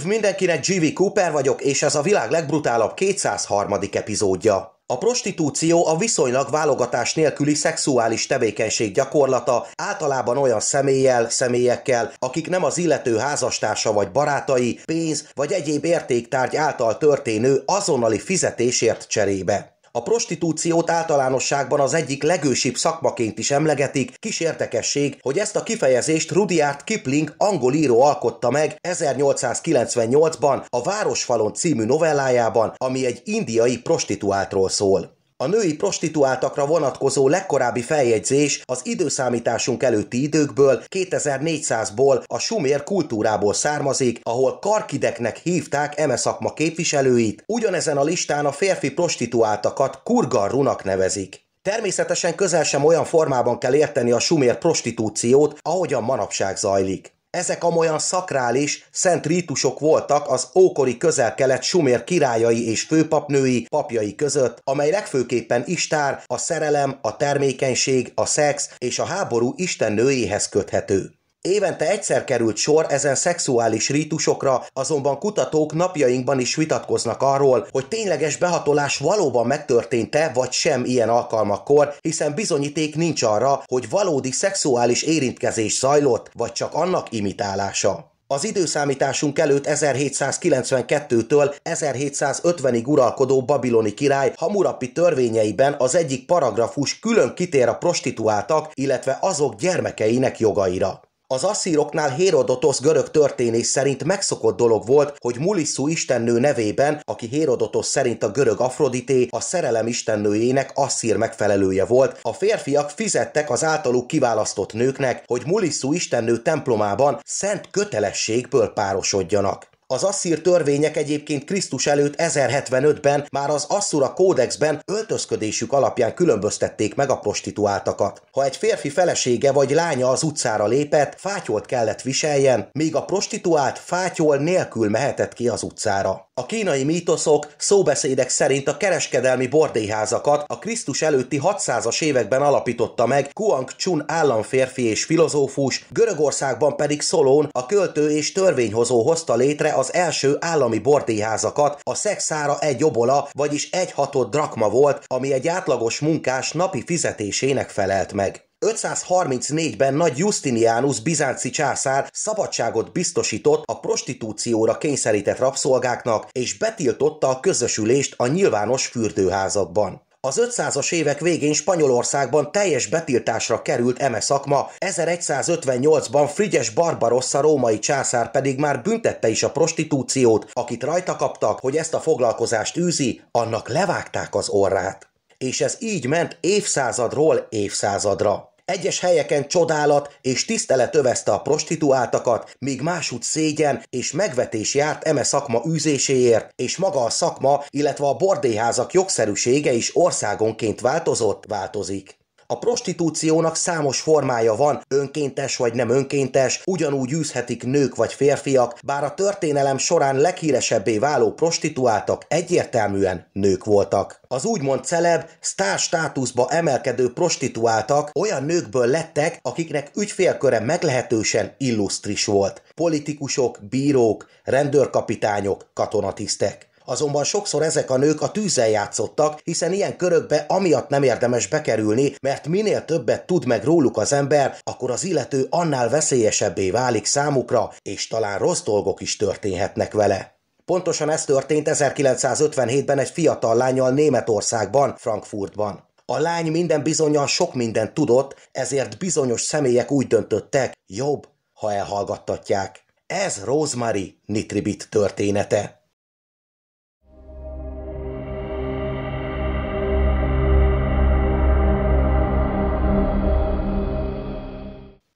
Üdv mindenkinek, GV Cooper vagyok, és ez a világ legbrutálabb 203. epizódja. A prostitúció a viszonylag válogatás nélküli szexuális tevékenység gyakorlata általában olyan személlyel, személyekkel, akik nem az illető házastársa vagy barátai, pénz vagy egyéb értéktárgy által történő azonnali fizetésért cserébe. A prostitúciót általánosságban az egyik legősibb szakmaként is emlegetik, kis érdekesség, hogy ezt a kifejezést Rudyard Kipling angol író alkotta meg 1898-ban a Városfalon című novellájában, ami egy indiai prostituáltról szól. A női prostituáltakra vonatkozó legkorábbi feljegyzés az időszámításunk előtti időkből 2400-ból a sumér kultúrából származik, ahol karkideknek hívták eme szakma képviselőit, ugyanezen a listán a férfi prostituáltakat kurgarrunak nevezik. Természetesen közel sem olyan formában kell érteni a sumér prostitúciót, ahogyan manapság zajlik. Ezek amolyan szakrális, szent rítusok voltak az ókori közel-kelet sumér királyai és főpapnői papjai között, amely legfőképpen Istár, a szerelem, a termékenység, a szex és a háború istennőjéhez köthető. Évente egyszer került sor ezen szexuális rítusokra, azonban kutatók napjainkban is vitatkoznak arról, hogy tényleges behatolás valóban megtörtént-e vagy sem ilyen alkalmakkor, hiszen bizonyíték nincs arra, hogy valódi szexuális érintkezés zajlott, vagy csak annak imitálása. Az időszámításunk előtt 1792-től 1750-ig uralkodó babiloni király Hamurapi törvényeiben az egyik paragrafus külön kitér a prostituáltak, illetve azok gyermekeinek jogaira. Az asszíroknál Hérodotosz görög történés szerint megszokott dolog volt, hogy Mulisszú istennő nevében, aki Hérodotosz szerint a görög Afrodité, a szerelem istennőjének asszír megfelelője volt, a férfiak fizettek az általuk kiválasztott nőknek, hogy Mulisszú istennő templomában szent kötelességből párosodjanak. Az asszír törvények egyébként Krisztus előtt 1075-ben már az asszura kódexben öltözködésük alapján különböztették meg a prostituáltakat. Ha egy férfi felesége vagy lánya az utcára lépett, fátyolt kellett viseljen, míg a prostituált fátyol nélkül mehetett ki az utcára. A kínai mítoszok szóbeszédek szerint a kereskedelmi bordélyházakat a Krisztus előtti 600-as években alapította meg Kuang Chun államférfi és filozófus, Görögországban pedig Szolón a költő és törvényhozó hozta létre az első állami bordélyházakat, a szexára egy obola, vagyis egy hatott drakma volt, ami egy átlagos munkás napi fizetésének felelt meg. 534-ben Nagy Justinianus bizánci császár szabadságot biztosított a prostitúcióra kényszerített rabszolgáknak, és betiltotta a közösülést a nyilvános fürdőházakban. Az 500-as évek végén Spanyolországban teljes betiltásra került eme szakma, 1158-ban Frigyes Barbarossa római császár pedig már büntette is a prostitúciót, akit rajta kaptak, hogy ezt a foglalkozást űzi, annak levágták az orrát. És ez így ment évszázadról évszázadra. Egyes helyeken csodálat és tisztelet övezte a prostituáltakat, míg másút szégyen és megvetés járt eme szakma űzéséért, és maga a szakma, illetve a bordéházak jogszerűsége is országonként változott, változik. A prostitúciónak számos formája van, önkéntes vagy nem önkéntes, ugyanúgy űzhetik nők vagy férfiak, bár a történelem során leghíresebbé váló prostituáltak egyértelműen nők voltak. Az úgymond celeb, sztár státuszba emelkedő prostituáltak olyan nőkből lettek, akiknek ügyfélköre meglehetősen illusztris volt. Politikusok, bírók, rendőrkapitányok, katonatisztek. Azonban sokszor ezek a nők a tűzzel játszottak, hiszen ilyen körökbe amiatt nem érdemes bekerülni, mert minél többet tud meg róluk az ember, akkor az illető annál veszélyesebbé válik számukra, és talán rossz dolgok is történhetnek vele. Pontosan ez történt 1957-ben egy fiatal lányal Németországban, Frankfurtban. A lány minden bizonyal sok mindent tudott, ezért bizonyos személyek úgy döntöttek, jobb, ha elhallgattatják. Ez Rosemary Nitribit története.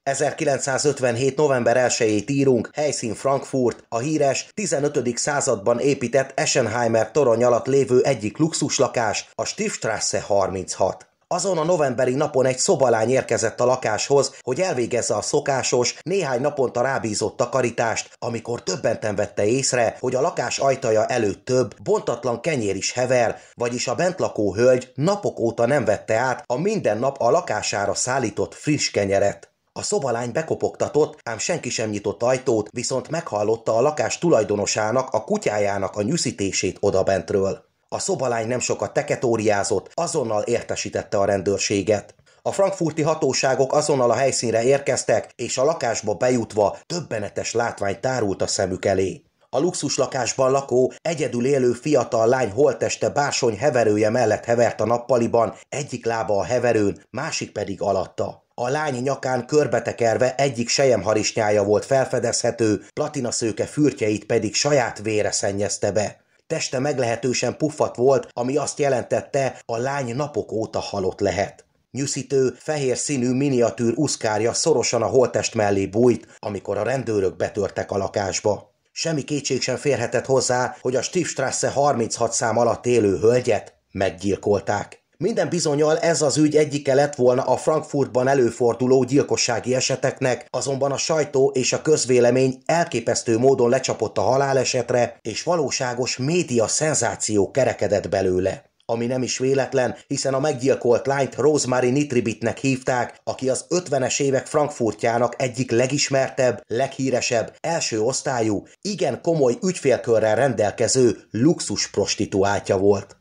1957. november 1-ét írunk, helyszín Frankfurt, a híres 15. században épített Eschenheimer torony alatt lévő egyik luxuslakás, a Stiftstrasse 36. Azon a novemberi napon egy szobalány érkezett a lakáshoz, hogy elvégezze a szokásos, néhány naponta rábízott takarítást, amikor többenten vette észre, hogy a lakás ajtaja előtt több, bontatlan kenyér is hever, vagyis a bentlakó hölgy napok óta nem vette át a minden nap a lakására szállított friss kenyeret. A szobalány bekopogtatott, ám senki sem nyitott ajtót, viszont meghallotta a lakás tulajdonosának, a kutyájának a nyűszítését odabentről. A szobalány nem sokat teketóriázott, azonnal értesítette a rendőrséget. A frankfurti hatóságok azonnal a helyszínre érkeztek, és a lakásba bejutva többenetes látvány tárult a szemük elé. A luxus lakásban lakó, egyedül élő fiatal lány holteste bársony heverője mellett hevert a nappaliban, egyik lába a heverőn, másik pedig alatta a lány nyakán körbetekerve egyik sejem harisnyája volt felfedezhető, platina szőke fürtjeit pedig saját vére szennyezte be. Teste meglehetősen puffat volt, ami azt jelentette, a lány napok óta halott lehet. Nyűszítő, fehér színű miniatűr uszkárja szorosan a holtest mellé bújt, amikor a rendőrök betörtek a lakásba. Semmi kétség sem férhetett hozzá, hogy a Stiefstrasse 36 szám alatt élő hölgyet meggyilkolták. Minden bizonyal ez az ügy egyike lett volna a Frankfurtban előforduló gyilkossági eseteknek, azonban a sajtó és a közvélemény elképesztő módon lecsapott a halálesetre, és valóságos média szenzáció kerekedett belőle. Ami nem is véletlen, hiszen a meggyilkolt lányt Rosemary Nitribitnek hívták, aki az 50-es évek Frankfurtjának egyik legismertebb, leghíresebb, első osztályú, igen komoly ügyfélkörrel rendelkező luxus prostituáltja volt.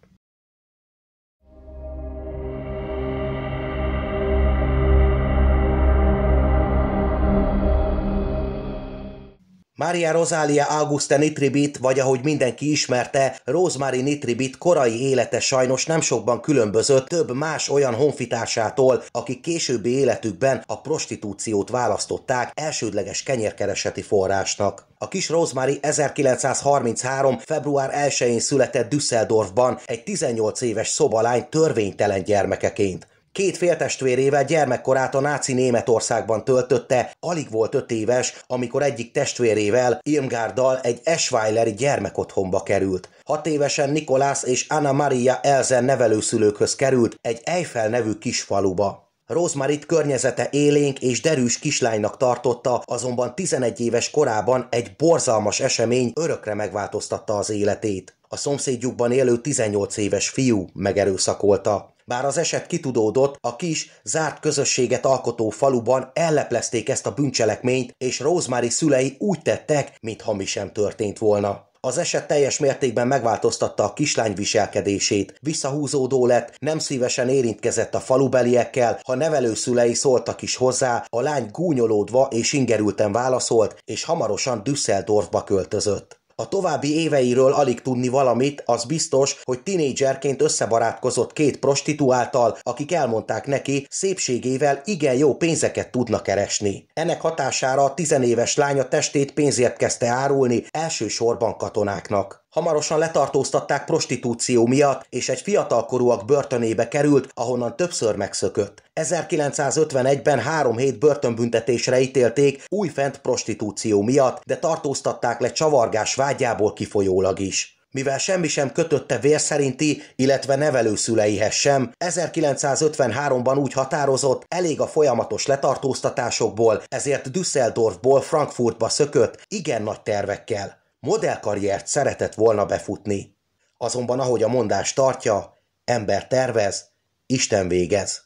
Mária Rosália Augusta Nitribit, vagy ahogy mindenki ismerte, Rosemary Nitribit korai élete sajnos nem sokban különbözött több más olyan honfitársától, akik későbbi életükben a prostitúciót választották elsődleges kenyérkereseti forrásnak. A kis Rosemary 1933. február 1-én született Düsseldorfban egy 18 éves szobalány törvénytelen gyermekeként. Két féltestvérével gyermekkorát a náci Németországban töltötte, alig volt öt éves, amikor egyik testvérével, Irmgárdal egy Eschweileri gyermekotthonba került. Hat évesen Nikolász és Anna Maria Elzen nevelőszülőkhöz került egy Eiffel nevű kisfaluba. Rosemarit környezete élénk és derűs kislánynak tartotta, azonban 11 éves korában egy borzalmas esemény örökre megváltoztatta az életét. A szomszédjukban élő 18 éves fiú megerőszakolta. Bár az eset kitudódott, a kis, zárt közösséget alkotó faluban elleplezték ezt a bűncselekményt, és Rosemary szülei úgy tettek, mintha mi sem történt volna. Az eset teljes mértékben megváltoztatta a kislány viselkedését. Visszahúzódó lett, nem szívesen érintkezett a falubeliekkel, ha nevelőszülei szóltak is hozzá, a lány gúnyolódva és ingerülten válaszolt, és hamarosan Düsseldorfba költözött. A további éveiről alig tudni valamit, az biztos, hogy tinédzserként összebarátkozott két prostituáltal, akik elmondták neki, szépségével igen jó pénzeket tudna keresni. Ennek hatására a tizenéves lánya testét pénzért kezdte árulni, elsősorban katonáknak. Hamarosan letartóztatták prostitúció miatt, és egy fiatalkorúak börtönébe került, ahonnan többször megszökött. 1951-ben három hét börtönbüntetésre ítélték újfent prostitúció miatt, de tartóztatták le csavargás vágyából kifolyólag is mivel semmi sem kötötte vérszerinti, illetve nevelőszüleihez sem, 1953-ban úgy határozott, elég a folyamatos letartóztatásokból, ezért Düsseldorfból Frankfurtba szökött, igen nagy tervekkel modellkarriert szeretett volna befutni. Azonban ahogy a mondás tartja, ember tervez, Isten végez.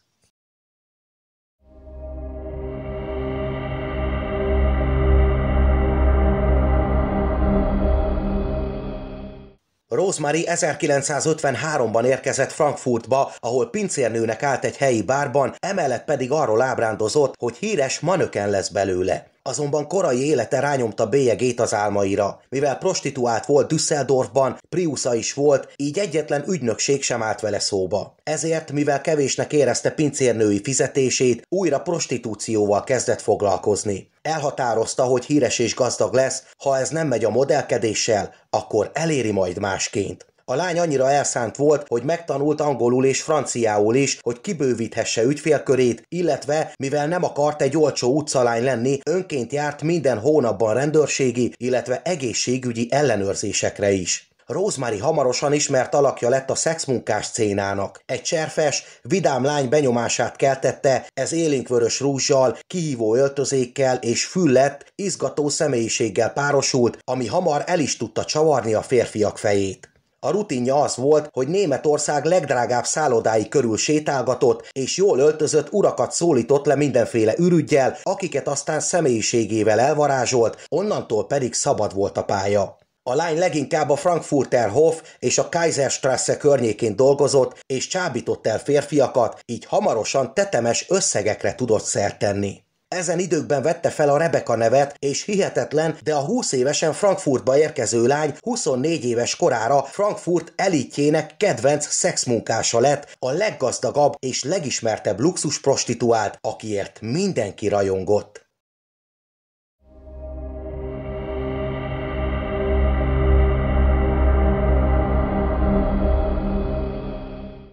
Rosemary 1953-ban érkezett Frankfurtba, ahol pincérnőnek állt egy helyi bárban, emellett pedig arról ábrándozott, hogy híres manöken lesz belőle. Azonban korai élete rányomta bélyegét az álmaira. Mivel prostituált volt Düsseldorfban, Priusza is volt, így egyetlen ügynökség sem állt vele szóba. Ezért, mivel kevésnek érezte pincérnői fizetését, újra prostitúcióval kezdett foglalkozni. Elhatározta, hogy híres és gazdag lesz, ha ez nem megy a modellkedéssel, akkor eléri majd másként. A lány annyira elszánt volt, hogy megtanult angolul és franciául is, hogy kibővíthesse ügyfélkörét, illetve mivel nem akart egy olcsó utcalány lenni, önként járt minden hónapban rendőrségi, illetve egészségügyi ellenőrzésekre is. Rosemary hamarosan ismert alakja lett a szexmunkás szénának. Egy cserfes, vidám lány benyomását keltette, ez élénkvörös rúzsal, kihívó öltözékkel és füllett, izgató személyiséggel párosult, ami hamar el is tudta csavarni a férfiak fejét. A rutinja az volt, hogy Németország legdrágább szállodái körül sétálgatott, és jól öltözött urakat szólított le mindenféle ürügyjel, akiket aztán személyiségével elvarázsolt, onnantól pedig szabad volt a pálya. A lány leginkább a Frankfurter Hof és a Kaiserstrasse környékén dolgozott, és csábított el férfiakat, így hamarosan tetemes összegekre tudott szert tenni. Ezen időkben vette fel a Rebeka nevet, és hihetetlen, de a 20 évesen Frankfurtba érkező lány 24 éves korára Frankfurt elitjének kedvenc szexmunkása lett, a leggazdagabb és legismertebb luxus prostituált, akiért mindenki rajongott.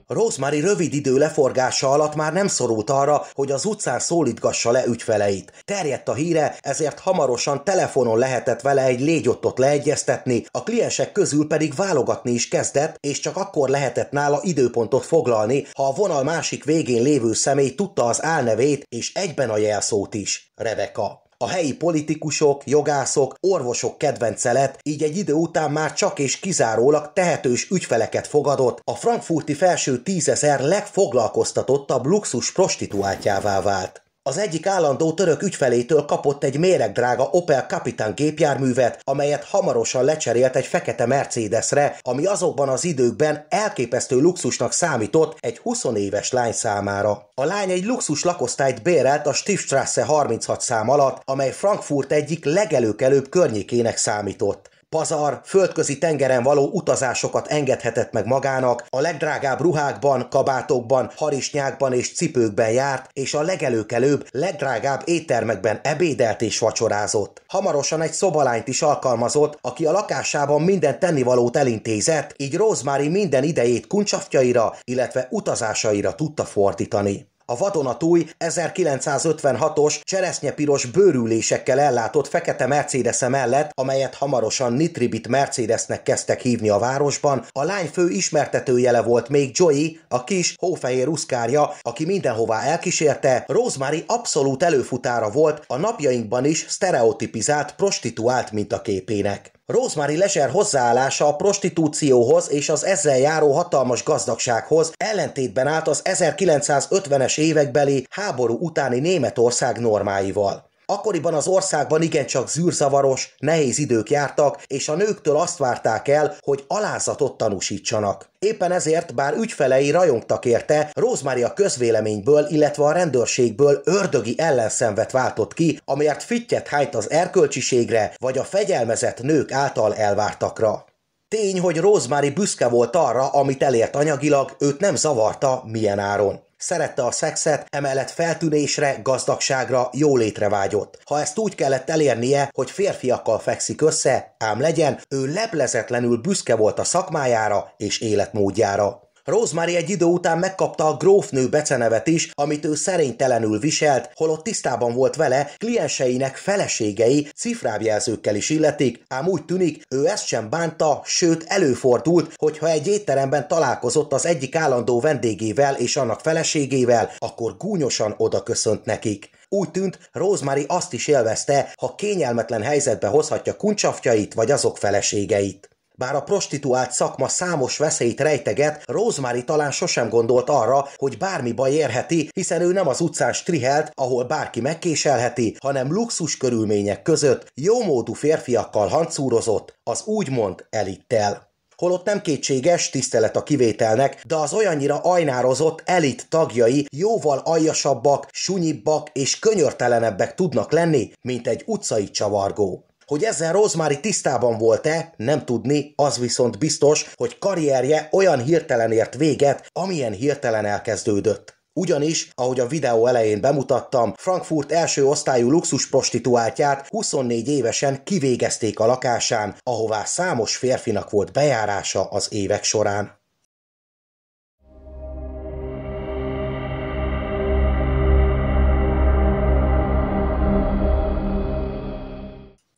Rosemary rövid idő leforgása alatt már nem szorult arra, hogy az utcán szólítgassa le ügyfeleit. Terjedt a híre, ezért hamarosan telefonon lehetett vele egy légyottot leegyeztetni, a kliensek közül pedig válogatni is kezdett, és csak akkor lehetett nála időpontot foglalni, ha a vonal másik végén lévő személy tudta az álnevét és egyben a jelszót is. Rebecca a helyi politikusok, jogászok, orvosok kedvence lett, így egy idő után már csak és kizárólag tehetős ügyfeleket fogadott, a frankfurti felső tízezer legfoglalkoztatottabb luxus prostituáltjává vált az egyik állandó török ügyfelétől kapott egy méregdrága Opel Kapitan gépjárművet, amelyet hamarosan lecserélt egy fekete Mercedesre, ami azokban az időkben elképesztő luxusnak számított egy 20 éves lány számára. A lány egy luxus lakosztályt bérelt a Stiftstrasse 36 szám alatt, amely Frankfurt egyik legelőkelőbb környékének számított pazar, földközi tengeren való utazásokat engedhetett meg magának, a legdrágább ruhákban, kabátokban, harisnyákban és cipőkben járt, és a legelőkelőbb, legdrágább éttermekben ebédelt és vacsorázott. Hamarosan egy szobalányt is alkalmazott, aki a lakásában minden tennivalót elintézett, így Rosemary minden idejét kuncsaftjaira, illetve utazásaira tudta fordítani. A vadonatúj 1956-os cseresznyepiros bőrülésekkel ellátott fekete mercedes -e mellett, amelyet hamarosan Nitribit Mercedesnek kezdtek hívni a városban, a lány fő ismertetőjele volt még Joey, a kis, hófehér uszkárja, aki mindenhová elkísérte, Rosemary abszolút előfutára volt a napjainkban is sztereotipizált prostituált mintaképének. Rosemary Leser hozzáállása a prostitúcióhoz és az ezzel járó hatalmas gazdagsághoz ellentétben állt az 1950-es évekbeli háború utáni Németország normáival. Akkoriban az országban igencsak zűrzavaros, nehéz idők jártak, és a nőktől azt várták el, hogy alázatot tanúsítsanak. Éppen ezért, bár ügyfelei rajongtak érte, Rosemary a közvéleményből, illetve a rendőrségből ördögi ellenszenvet váltott ki, amelyet fittyet hájt az erkölcsiségre, vagy a fegyelmezett nők által elvártakra. Tény, hogy Rosemary büszke volt arra, amit elért anyagilag, őt nem zavarta milyen áron. Szerette a szexet, emellett feltűnésre, gazdagságra, jólétre vágyott. Ha ezt úgy kellett elérnie, hogy férfiakkal fekszik össze, ám legyen, ő leplezetlenül büszke volt a szakmájára és életmódjára. Rosemary egy idő után megkapta a grófnő becenevet is, amit ő szerénytelenül viselt, holott tisztában volt vele, klienseinek feleségei cifrávjelzőkkel is illetik, ám úgy tűnik, ő ezt sem bánta, sőt előfordult, hogyha egy étteremben találkozott az egyik állandó vendégével és annak feleségével, akkor gúnyosan odaköszönt nekik. Úgy tűnt, Rosemary azt is élvezte, ha kényelmetlen helyzetbe hozhatja kuncsafjait vagy azok feleségeit. Bár a prostituált szakma számos veszélyt rejteget, Rosemary talán sosem gondolt arra, hogy bármi baj érheti, hiszen ő nem az utcán strihelt, ahol bárki megkéselheti, hanem luxus körülmények között jómódú férfiakkal hancúrozott, az úgymond elittel. Holott nem kétséges, tisztelet a kivételnek, de az olyannyira ajnározott elit tagjai jóval aljasabbak, sunyibbak és könyörtelenebbek tudnak lenni, mint egy utcai csavargó. Hogy ezzel Rosemary tisztában volt-e, nem tudni, az viszont biztos, hogy karrierje olyan hirtelen ért véget, amilyen hirtelen elkezdődött. Ugyanis, ahogy a videó elején bemutattam, Frankfurt első osztályú luxus prostituáltját 24 évesen kivégezték a lakásán, ahová számos férfinak volt bejárása az évek során.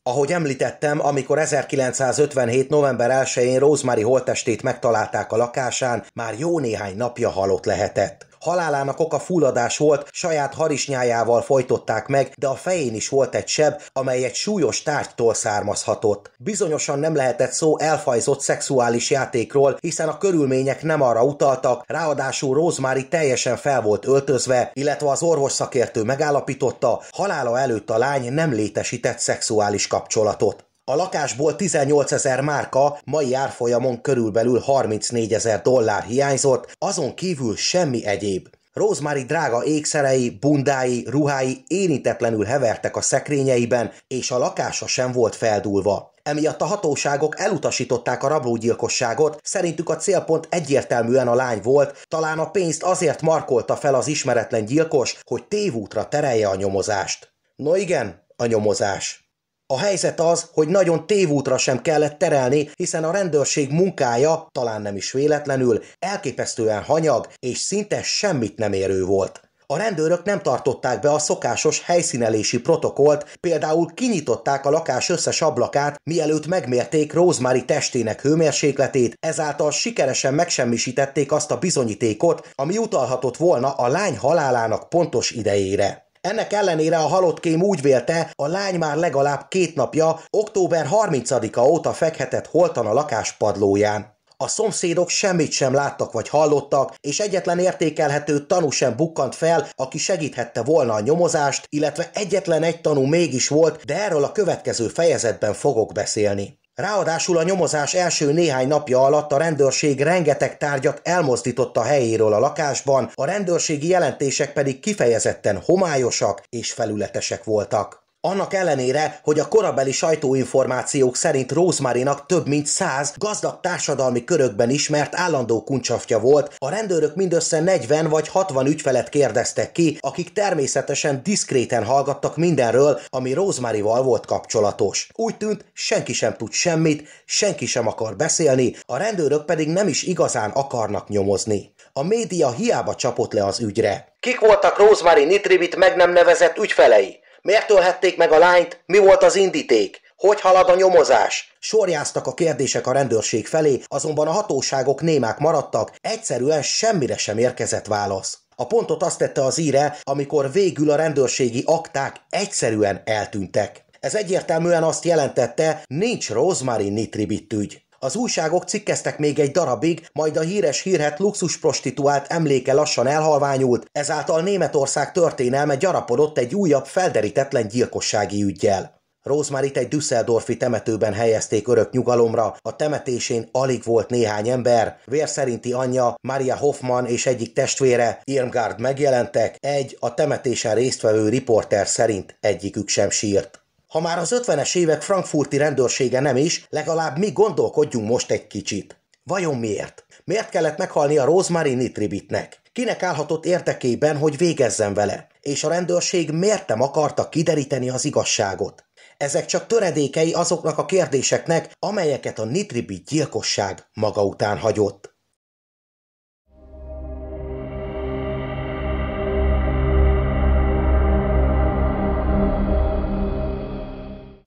Ahogy említettem, amikor 1957. november 1-én Rosemary holttestét megtalálták a lakásán, már jó néhány napja halott lehetett. Halálának oka fulladás volt, saját harisnyájával folytották meg, de a fején is volt egy seb, amely egy súlyos tárgytól származhatott. Bizonyosan nem lehetett szó elfajzott szexuális játékról, hiszen a körülmények nem arra utaltak, ráadásul Rosemary teljesen fel volt öltözve, illetve az orvos szakértő megállapította, halála előtt a lány nem létesített szexuális kapcsolatot. A lakásból 18 ezer márka mai árfolyamon körülbelül 34 ezer dollár hiányzott, azon kívül semmi egyéb. Rosemary drága ékszerei, bundái, ruhái érintetlenül hevertek a szekrényeiben, és a lakása sem volt feldúlva. Emiatt a hatóságok elutasították a rablógyilkosságot, szerintük a célpont egyértelműen a lány volt, talán a pénzt azért markolta fel az ismeretlen gyilkos, hogy tévútra terelje a nyomozást. No igen, a nyomozás. A helyzet az, hogy nagyon tévútra sem kellett terelni, hiszen a rendőrség munkája, talán nem is véletlenül, elképesztően hanyag és szinte semmit nem érő volt. A rendőrök nem tartották be a szokásos helyszínelési protokolt, például kinyitották a lakás összes ablakát, mielőtt megmérték Rosemary testének hőmérsékletét, ezáltal sikeresen megsemmisítették azt a bizonyítékot, ami utalhatott volna a lány halálának pontos idejére. Ennek ellenére a halott kém úgy vélte, a lány már legalább két napja, október 30-a óta fekhetett holtan a lakás padlóján. A szomszédok semmit sem láttak vagy hallottak, és egyetlen értékelhető tanú sem bukkant fel, aki segíthette volna a nyomozást, illetve egyetlen egy tanú mégis volt, de erről a következő fejezetben fogok beszélni. Ráadásul a nyomozás első néhány napja alatt a rendőrség rengeteg tárgyat elmozdított a helyéről a lakásban, a rendőrségi jelentések pedig kifejezetten homályosak és felületesek voltak. Annak ellenére, hogy a korabeli sajtóinformációk szerint Rosemarynak több mint száz gazdag társadalmi körökben ismert állandó kuncsafja volt, a rendőrök mindössze 40 vagy 60 ügyfelet kérdeztek ki, akik természetesen diszkréten hallgattak mindenről, ami Rosemaryval volt kapcsolatos. Úgy tűnt, senki sem tud semmit, senki sem akar beszélni, a rendőrök pedig nem is igazán akarnak nyomozni. A média hiába csapott le az ügyre. Kik voltak Rosemary Nitribit meg nem nevezett ügyfelei? Miért ölhették meg a lányt? Mi volt az indíték? Hogy halad a nyomozás? Sorjáztak a kérdések a rendőrség felé, azonban a hatóságok némák maradtak, egyszerűen semmire sem érkezett válasz. A pontot azt tette az íre, amikor végül a rendőrségi akták egyszerűen eltűntek. Ez egyértelműen azt jelentette, nincs Rosemary Nitribit ügy. Az újságok cikkeztek még egy darabig, majd a híres hírhet prostituált emléke lassan elhalványult, ezáltal Németország történelme gyarapodott egy újabb felderítetlen gyilkossági ügyjel. Rosemaryt egy Düsseldorfi temetőben helyezték örök nyugalomra, a temetésén alig volt néhány ember, vér szerinti anyja, Maria Hoffman és egyik testvére, Irmgard megjelentek, egy a temetésen résztvevő riporter szerint egyikük sem sírt. Ha már az 50-es évek frankfurti rendőrsége nem is, legalább mi gondolkodjunk most egy kicsit. Vajon miért? Miért kellett meghalni a Rosemary Nitribitnek? Kinek állhatott érdekében, hogy végezzen vele? És a rendőrség miért nem akarta kideríteni az igazságot? Ezek csak töredékei azoknak a kérdéseknek, amelyeket a Nitribit gyilkosság maga után hagyott.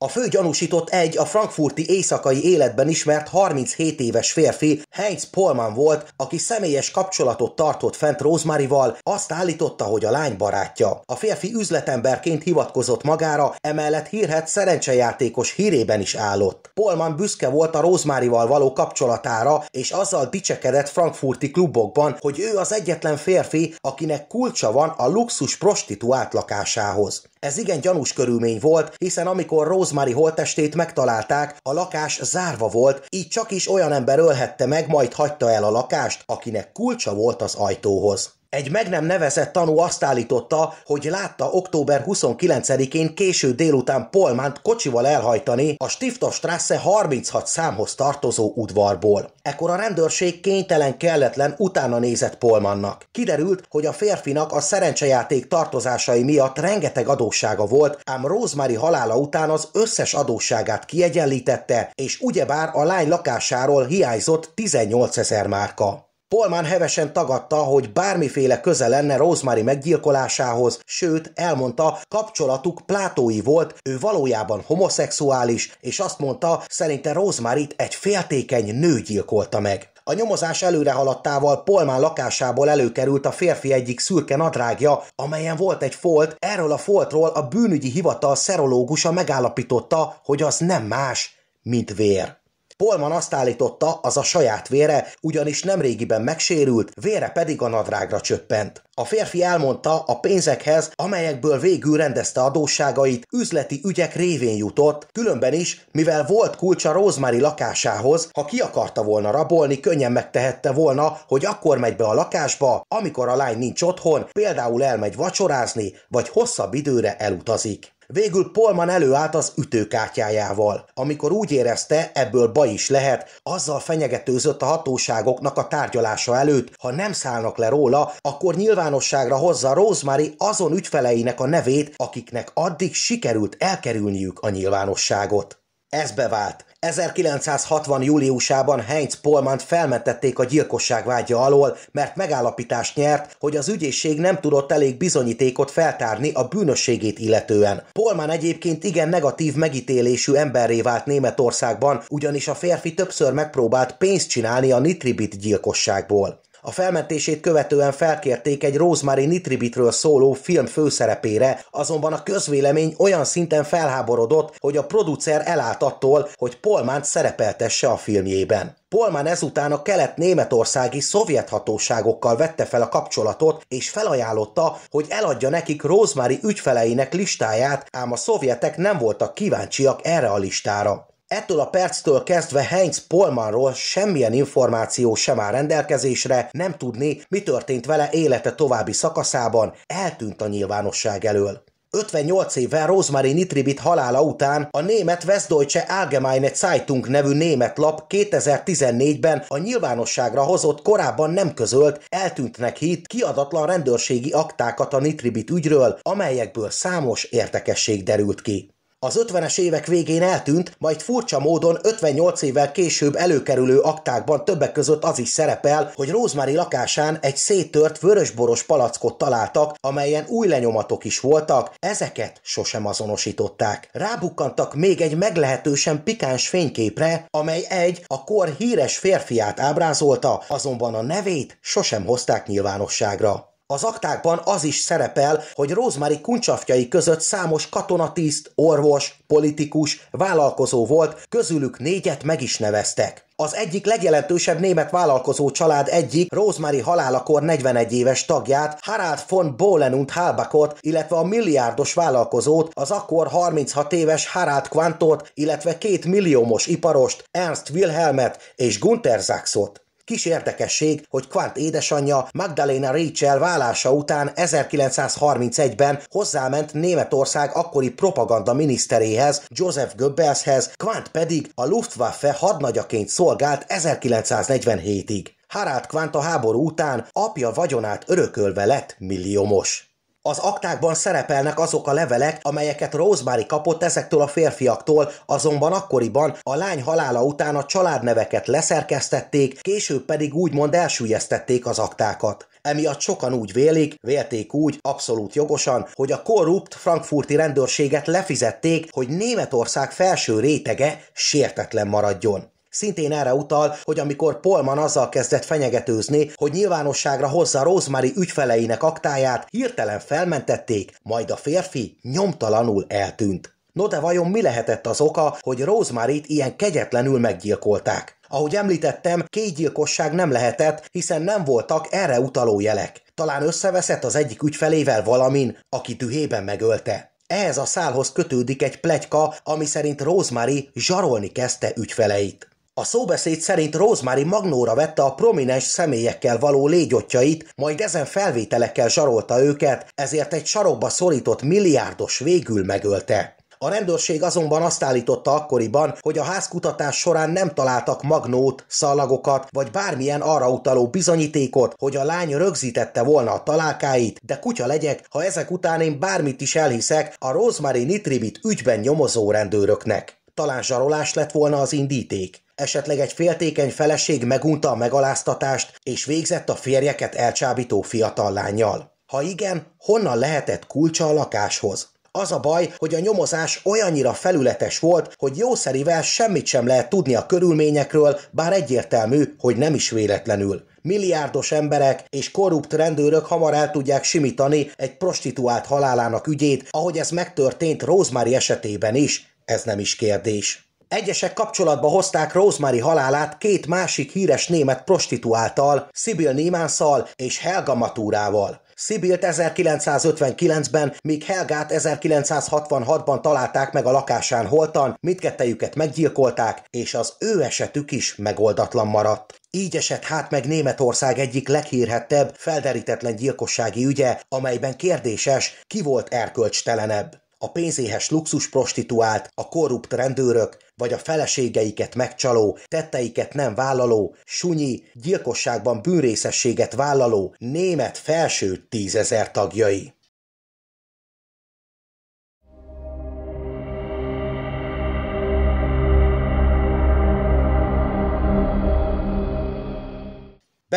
A fő gyanúsított egy a frankfurti éjszakai életben ismert 37 éves férfi Heinz Polman volt, aki személyes kapcsolatot tartott fent Rosemary-val, azt állította, hogy a lány barátja. A férfi üzletemberként hivatkozott magára, emellett hírhet szerencsejátékos hírében is állott. Polman büszke volt a Rosemary-val való kapcsolatára, és azzal dicsekedett frankfurti klubokban, hogy ő az egyetlen férfi, akinek kulcsa van a luxus prostituált lakásához. Ez igen gyanús körülmény volt, hiszen amikor Rosemary holttestét megtalálták, a lakás zárva volt, így csak is olyan ember ölhette meg, majd hagyta el a lakást, akinek kulcsa volt az ajtóhoz. Egy meg nem nevezett tanú azt állította, hogy látta október 29-én késő délután Polmánt kocsival elhajtani a Stiftostrasse 36 számhoz tartozó udvarból. Ekkor a rendőrség kénytelen kelletlen utána nézett Polmannak. Kiderült, hogy a férfinak a szerencsejáték tartozásai miatt rengeteg adóssága volt, ám Rosemary halála után az összes adósságát kiegyenlítette, és ugyebár a lány lakásáról hiányzott 18 ezer márka. Polman hevesen tagadta, hogy bármiféle köze lenne Rosemary meggyilkolásához, sőt, elmondta, kapcsolatuk plátói volt, ő valójában homoszexuális, és azt mondta, szerinte rosemary egy féltékeny nő gyilkolta meg. A nyomozás előre haladtával Polmán lakásából előkerült a férfi egyik szürke nadrágja, amelyen volt egy folt, erről a foltról a bűnügyi hivatal szerológusa megállapította, hogy az nem más, mint vér. Polman azt állította, az a saját vére, ugyanis nemrégiben megsérült, vére pedig a nadrágra csöppent. A férfi elmondta, a pénzekhez, amelyekből végül rendezte adósságait, üzleti ügyek révén jutott, különben is, mivel volt kulcsa Rosemary lakásához, ha ki akarta volna rabolni, könnyen megtehette volna, hogy akkor megy be a lakásba, amikor a lány nincs otthon, például elmegy vacsorázni, vagy hosszabb időre elutazik. Végül Polman előállt az ütőkártyájával. Amikor úgy érezte, ebből baj is lehet, azzal fenyegetőzött a hatóságoknak a tárgyalása előtt, ha nem szállnak le róla, akkor nyilvánosságra hozza Rosemary azon ügyfeleinek a nevét, akiknek addig sikerült elkerülniük a nyilvánosságot. Ez bevált. 1960. júliusában Heinz Polmant felmentették a gyilkosság vágya alól, mert megállapítást nyert, hogy az ügyészség nem tudott elég bizonyítékot feltárni a bűnösségét illetően. Polman egyébként igen negatív megítélésű emberré vált Németországban, ugyanis a férfi többször megpróbált pénzt csinálni a nitribit gyilkosságból. A felmentését követően felkérték egy Rosemary Nitribitről szóló film főszerepére, azonban a közvélemény olyan szinten felháborodott, hogy a producer elállt attól, hogy Polmánt szerepeltesse a filmjében. Polman ezután a kelet-németországi szovjet hatóságokkal vette fel a kapcsolatot, és felajánlotta, hogy eladja nekik Rosemary ügyfeleinek listáját, ám a szovjetek nem voltak kíváncsiak erre a listára. Ettől a perctől kezdve Heinz Polmanról semmilyen információ sem áll rendelkezésre, nem tudni, mi történt vele élete további szakaszában, eltűnt a nyilvánosság elől. 58 évvel Rosemary Nitribit halála után a német Westdeutsche Allgemeine Zeitung nevű német lap 2014-ben a nyilvánosságra hozott korábban nem közölt, eltűntnek hit kiadatlan rendőrségi aktákat a Nitribit ügyről, amelyekből számos értekesség derült ki. Az 50-es évek végén eltűnt, majd furcsa módon 58 évvel később előkerülő aktákban többek között az is szerepel, hogy Rosemary lakásán egy széttört vörösboros palackot találtak, amelyen új lenyomatok is voltak, ezeket sosem azonosították. Rábukkantak még egy meglehetősen pikáns fényképre, amely egy a kor híres férfiát ábrázolta, azonban a nevét sosem hozták nyilvánosságra. Az aktákban az is szerepel, hogy Rosemary kuncsafjai között számos katonatiszt, orvos, politikus, vállalkozó volt, közülük négyet meg is neveztek. Az egyik legjelentősebb német vállalkozó család egyik Rosemary halálakor 41 éves tagját, Harald von Bolenund Halbakot, illetve a milliárdos vállalkozót, az akkor 36 éves Harald Quantot, illetve két milliómos iparost, Ernst Wilhelmet és Gunther Sachsot. Kis érdekesség, hogy Quant édesanyja Magdalena Rachel vállása után 1931-ben hozzáment Németország akkori propaganda miniszteréhez, Joseph Goebbelshez, Quant pedig a Luftwaffe hadnagyaként szolgált 1947-ig. Harald Quant a háború után apja vagyonát örökölve lett milliómos. Az aktákban szerepelnek azok a levelek, amelyeket Rosemary kapott ezektől a férfiaktól, azonban akkoriban a lány halála után a családneveket leszerkesztették, később pedig úgymond elsüllyesztették az aktákat. Emiatt sokan úgy vélik, vélték úgy, abszolút jogosan, hogy a korrupt frankfurti rendőrséget lefizették, hogy Németország felső rétege sértetlen maradjon. Szintén erre utal, hogy amikor Polman azzal kezdett fenyegetőzni, hogy nyilvánosságra hozza Rosemary ügyfeleinek aktáját, hirtelen felmentették, majd a férfi nyomtalanul eltűnt. No de vajon mi lehetett az oka, hogy rosemary ilyen kegyetlenül meggyilkolták? Ahogy említettem, két gyilkosság nem lehetett, hiszen nem voltak erre utaló jelek. Talán összeveszett az egyik ügyfelével valamin, aki tühében megölte. Ehhez a szálhoz kötődik egy pletyka, ami szerint Rosemary zsarolni kezdte ügyfeleit. A szóbeszéd szerint Rosemary magnóra vette a prominens személyekkel való légyottjait, majd ezen felvételekkel zsarolta őket, ezért egy sarokba szorított milliárdos végül megölte. A rendőrség azonban azt állította akkoriban, hogy a házkutatás során nem találtak magnót, szalagokat vagy bármilyen arra utaló bizonyítékot, hogy a lány rögzítette volna a találkáit, de kutya legyek, ha ezek után én bármit is elhiszek a Rosemary Nitribit ügyben nyomozó rendőröknek. Talán zsarolás lett volna az indíték. Esetleg egy féltékeny feleség megunta a megaláztatást, és végzett a férjeket elcsábító fiatal lányjal. Ha igen, honnan lehetett kulcsa a lakáshoz? Az a baj, hogy a nyomozás olyannyira felületes volt, hogy jószerivel semmit sem lehet tudni a körülményekről, bár egyértelmű, hogy nem is véletlenül. Milliárdos emberek és korrupt rendőrök hamar el tudják simítani egy prostituált halálának ügyét, ahogy ez megtörtént Rosemary esetében is, ez nem is kérdés. Egyesek kapcsolatba hozták Rosemary halálát két másik híres német prostituáltal, Sibyl Némánszal és Helga Matúrával. Sibyl 1959-ben, míg Helgát 1966-ban találták meg a lakásán holtan, mindkettejüket meggyilkolták, és az ő esetük is megoldatlan maradt. Így esett hát meg Németország egyik leghírhettebb, felderítetlen gyilkossági ügye, amelyben kérdéses, ki volt erkölcstelenebb a pénzéhes luxus prostituált, a korrupt rendőrök, vagy a feleségeiket megcsaló, tetteiket nem vállaló, sunyi, gyilkosságban bűnrészességet vállaló német felső tízezer tagjai.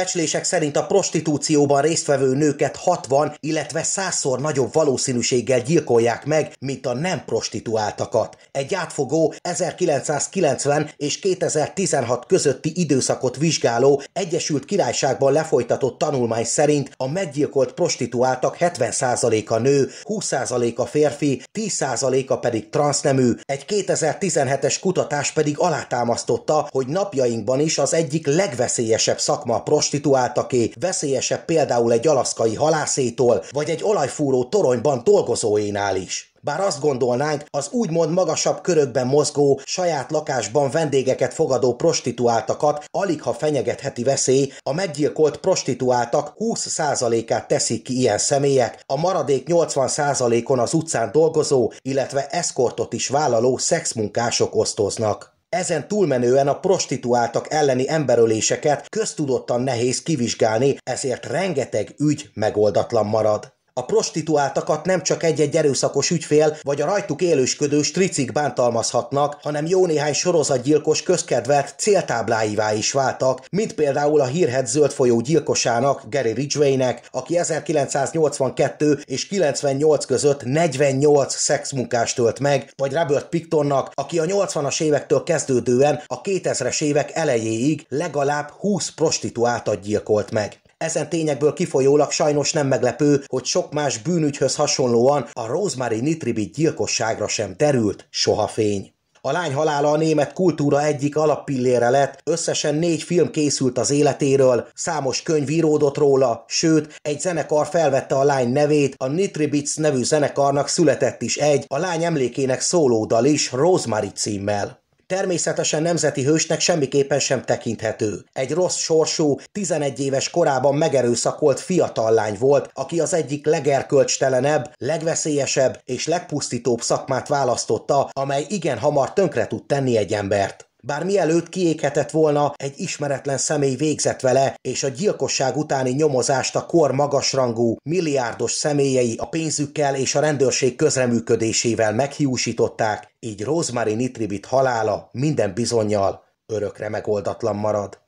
Becslések szerint a prostitúcióban résztvevő nőket 60, illetve 100-szor nagyobb valószínűséggel gyilkolják meg, mint a nem prostituáltakat. Egy átfogó 1990 és 2016 közötti időszakot vizsgáló Egyesült Királyságban lefolytatott tanulmány szerint a meggyilkolt prostituáltak 70%-a nő, 20%-a férfi, 10%-a pedig transznemű. Egy 2017-es kutatás pedig alátámasztotta, hogy napjainkban is az egyik legveszélyesebb szakma a prostituáltaké, veszélyesebb például egy alaszkai halászétól, vagy egy olajfúró toronyban dolgozóinál is bár azt gondolnánk, az úgymond magasabb körökben mozgó, saját lakásban vendégeket fogadó prostituáltakat alig ha fenyegetheti veszély, a meggyilkolt prostituáltak 20%-át teszik ki ilyen személyek, a maradék 80%-on az utcán dolgozó, illetve eszkortot is vállaló szexmunkások osztoznak. Ezen túlmenően a prostituáltak elleni emberöléseket köztudottan nehéz kivizsgálni, ezért rengeteg ügy megoldatlan marad. A prostituáltakat nem csak egy-egy erőszakos ügyfél vagy a rajtuk élősködő stricik bántalmazhatnak, hanem jó néhány sorozatgyilkos közkedvelt céltábláivá is váltak, mint például a hírhet zöld folyó gyilkosának, Gary Ridgwaynek, aki 1982 és 98 között 48 szexmunkást tölt meg, vagy Robert Pictonnak, aki a 80-as évektől kezdődően a 2000-es évek elejéig legalább 20 prostituáltat gyilkolt meg. Ezen tényekből kifolyólag sajnos nem meglepő, hogy sok más bűnügyhöz hasonlóan a Rosemary Nitribi gyilkosságra sem terült soha fény. A lány halála a német kultúra egyik alappillére lett, összesen négy film készült az életéről, számos könyv íródott róla, sőt, egy zenekar felvette a lány nevét, a Nitribitz nevű zenekarnak született is egy, a lány emlékének szóló dal is Rosemary címmel. Természetesen nemzeti hősnek semmiképpen sem tekinthető. Egy rossz sorsú, 11 éves korában megerőszakolt fiatal lány volt, aki az egyik legerkölcstelenebb, legveszélyesebb és legpusztítóbb szakmát választotta, amely igen hamar tönkre tud tenni egy embert. Bár mielőtt kiéghetett volna, egy ismeretlen személy végzett vele, és a gyilkosság utáni nyomozást a kor magasrangú, milliárdos személyei a pénzükkel és a rendőrség közreműködésével meghiúsították, így Rosemary Nitribit halála minden bizonyal örökre megoldatlan marad.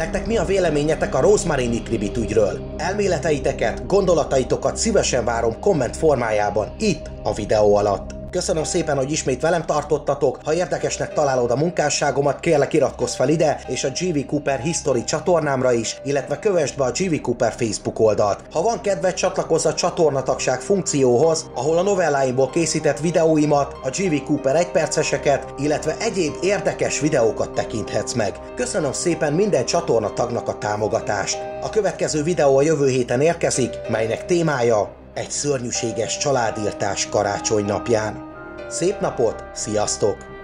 Nektek mi a véleményetek a Rosemary Kribit ügyről? Elméleteiteket, gondolataitokat szívesen várom komment formájában itt a videó alatt. Köszönöm szépen, hogy ismét velem tartottatok. Ha érdekesnek találod a munkásságomat, kérlek iratkozz fel ide, és a GV Cooper History csatornámra is, illetve kövessd be a GV Cooper Facebook oldalt. Ha van kedved, csatlakozz a csatornatagság funkcióhoz, ahol a novelláimból készített videóimat, a GV Cooper egyperceseket, illetve egyéb érdekes videókat tekinthetsz meg. Köszönöm szépen minden csatornatagnak a támogatást. A következő videó a jövő héten érkezik, melynek témája egy szörnyűséges családírtás karácsony napján. Szép napot, sziasztok!